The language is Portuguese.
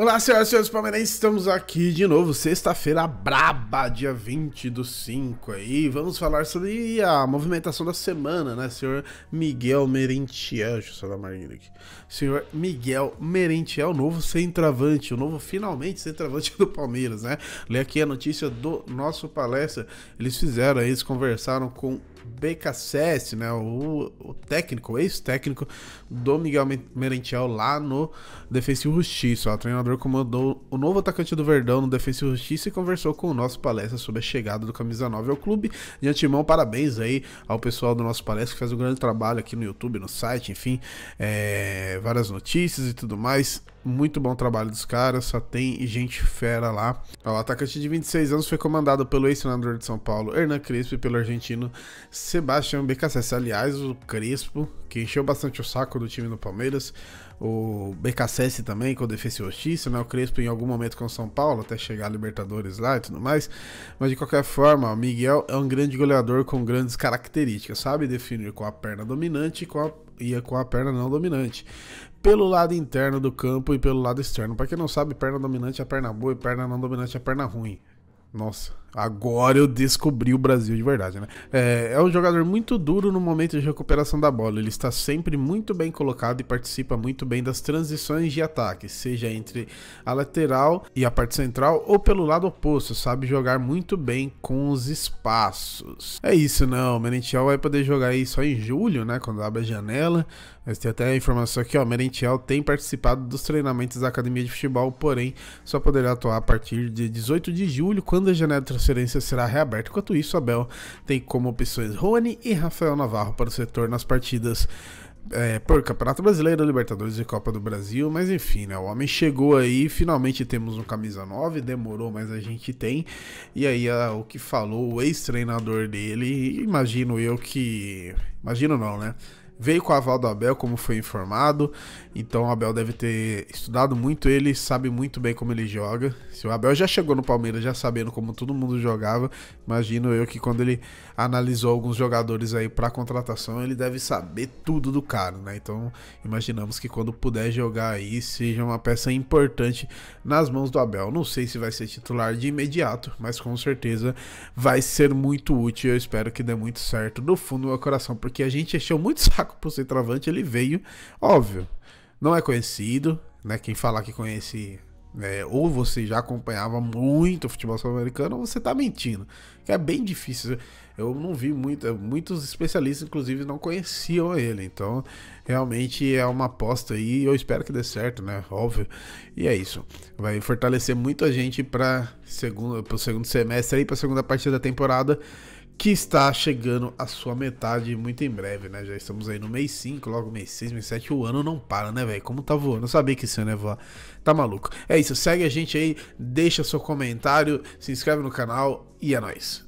Olá, senhoras e senhores palmeirenses, estamos aqui de novo, sexta-feira braba, dia 20 do 5 aí. Vamos falar sobre a movimentação da semana, né, senhor Miguel Merentiel, deixa eu só dar aqui. Senhor Miguel Merentiel, novo centroavante, o novo finalmente centroavante do Palmeiras, né? Lê aqui a notícia do nosso palestra, eles fizeram, eles conversaram com BKSS, né? O, o técnico, ex-técnico do Miguel Merentiel lá no Defensivo Justiça. O treinador comandou o novo atacante do Verdão no Defensivo Justiça e conversou com o nosso palestra sobre a chegada do Camisa 9 ao clube. De antemão, parabéns aí ao pessoal do nosso palestra que faz um grande trabalho aqui no YouTube, no site, enfim, é, várias notícias e tudo mais. Muito bom trabalho dos caras, só tem gente fera lá. O atacante de 26 anos foi comandado pelo ex senador de São Paulo, Hernan Crespo, e pelo argentino Sebastião BKSS. Aliás, o Crespo, que encheu bastante o saco do time no Palmeiras, o BKSS também com o Defensa e Justiça, né? O Crespo em algum momento com o São Paulo, até chegar a Libertadores lá e tudo mais. Mas de qualquer forma, o Miguel é um grande goleador com grandes características, sabe definir com a perna dominante e com a ia com a perna não dominante. Pelo lado interno do campo e pelo lado externo. Para quem não sabe, perna dominante é a perna boa e perna não dominante é a perna ruim. Nossa. Agora eu descobri o Brasil de verdade, né? É, é, um jogador muito duro no momento de recuperação da bola. Ele está sempre muito bem colocado e participa muito bem das transições de ataque, seja entre a lateral e a parte central ou pelo lado oposto. Sabe jogar muito bem com os espaços. É isso, não. O Merentiel vai poder jogar aí só em julho, né? Quando abre a janela. Mas tem até a informação aqui, ó. Merentiel tem participado dos treinamentos da academia de futebol, porém só poderá atuar a partir de 18 de julho, quando a janela transferência será reaberta. Enquanto isso, Abel tem como opções Rony e Rafael Navarro para o setor nas partidas é, por Campeonato Brasileiro, Libertadores e Copa do Brasil, mas enfim, né? O homem chegou aí, finalmente temos um camisa 9, demorou, mas a gente tem. E aí a, o que falou o ex-treinador dele, imagino eu que. Imagino não, né? veio com a aval do Abel, como foi informado. Então o Abel deve ter estudado muito ele, sabe muito bem como ele joga. Se o Abel já chegou no Palmeiras já sabendo como todo mundo jogava, imagino eu que quando ele analisou alguns jogadores aí para contratação, ele deve saber tudo do cara, né? Então imaginamos que quando puder jogar aí seja uma peça importante nas mãos do Abel. Não sei se vai ser titular de imediato, mas com certeza vai ser muito útil. Eu espero que dê muito certo do fundo do meu coração, porque a gente encheu muito saco saco pro centroavante, ele veio. Óbvio, não é conhecido, né? Quem falar que conhece né? ou você já acompanhava muito o futebol sul-americano, você está mentindo. Que é bem difícil. Eu não vi muito, muitos especialistas, inclusive, não conheciam ele. Então, realmente é uma aposta aí. Eu espero que dê certo, né? Óbvio. E é isso. Vai fortalecer muito a gente para o segundo semestre aí para a segunda parte da temporada que está chegando à sua metade muito em breve, né? Já estamos aí no mês 5, logo mês 6, mês 7, o ano não para, né, velho? Como tá voando? Eu sabia que esse ano ia voar. Tá maluco. É isso, segue a gente aí, deixa seu comentário, se inscreve no canal e é nóis.